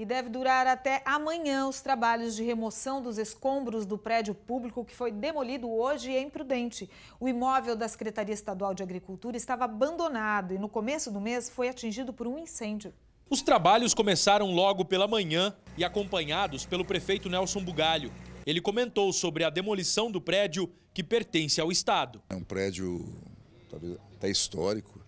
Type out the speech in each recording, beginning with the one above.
E deve durar até amanhã os trabalhos de remoção dos escombros do prédio público que foi demolido hoje em Prudente. O imóvel da Secretaria Estadual de Agricultura estava abandonado e no começo do mês foi atingido por um incêndio. Os trabalhos começaram logo pela manhã e acompanhados pelo prefeito Nelson Bugalho. Ele comentou sobre a demolição do prédio que pertence ao Estado. É um prédio talvez até histórico,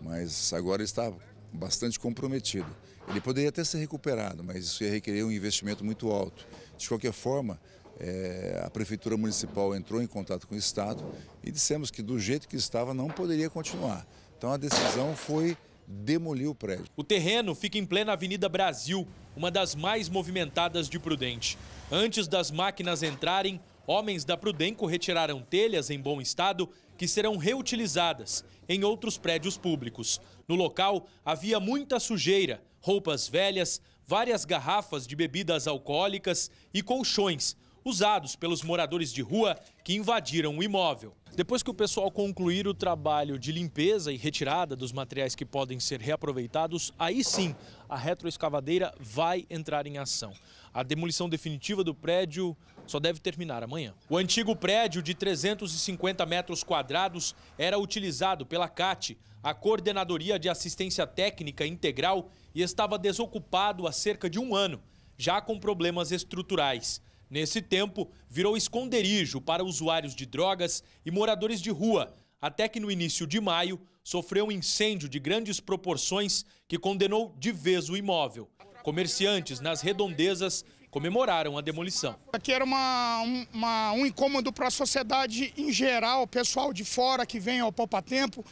mas agora está bastante comprometido. Ele poderia até ser recuperado, mas isso ia requerer um investimento muito alto. De qualquer forma, é, a Prefeitura Municipal entrou em contato com o Estado e dissemos que do jeito que estava não poderia continuar. Então a decisão foi demolir o prédio. O terreno fica em plena Avenida Brasil, uma das mais movimentadas de Prudente. Antes das máquinas entrarem, homens da Prudenco retiraram telhas em bom estado que serão reutilizadas em outros prédios públicos. No local havia muita sujeira, roupas velhas, várias garrafas de bebidas alcoólicas e colchões usados pelos moradores de rua que invadiram o imóvel. Depois que o pessoal concluir o trabalho de limpeza e retirada dos materiais que podem ser reaproveitados, aí sim a retroescavadeira vai entrar em ação. A demolição definitiva do prédio só deve terminar amanhã. O antigo prédio de 350 metros quadrados era utilizado pela CAT, a Coordenadoria de Assistência Técnica Integral, e estava desocupado há cerca de um ano, já com problemas estruturais. Nesse tempo, virou esconderijo para usuários de drogas e moradores de rua, até que no início de maio sofreu um incêndio de grandes proporções que condenou de vez o imóvel. Comerciantes nas redondezas comemoraram a demolição. Aqui era uma, uma um incômodo para a sociedade em geral, pessoal de fora que vem ao Poupa Tempo,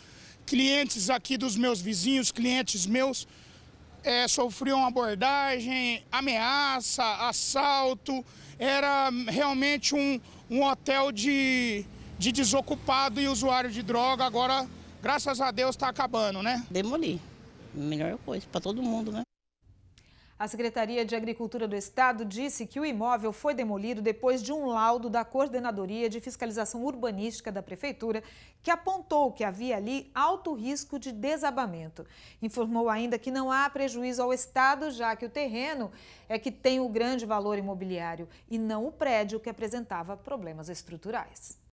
clientes aqui dos meus vizinhos, clientes meus é, sofriam abordagem, ameaça, assalto. Era realmente um, um hotel de, de desocupado e usuário de droga. Agora, graças a Deus, está acabando, né? Demolir. Melhor coisa para todo mundo, né? A Secretaria de Agricultura do Estado disse que o imóvel foi demolido depois de um laudo da Coordenadoria de Fiscalização Urbanística da Prefeitura, que apontou que havia ali alto risco de desabamento. Informou ainda que não há prejuízo ao Estado, já que o terreno é que tem o grande valor imobiliário e não o prédio que apresentava problemas estruturais.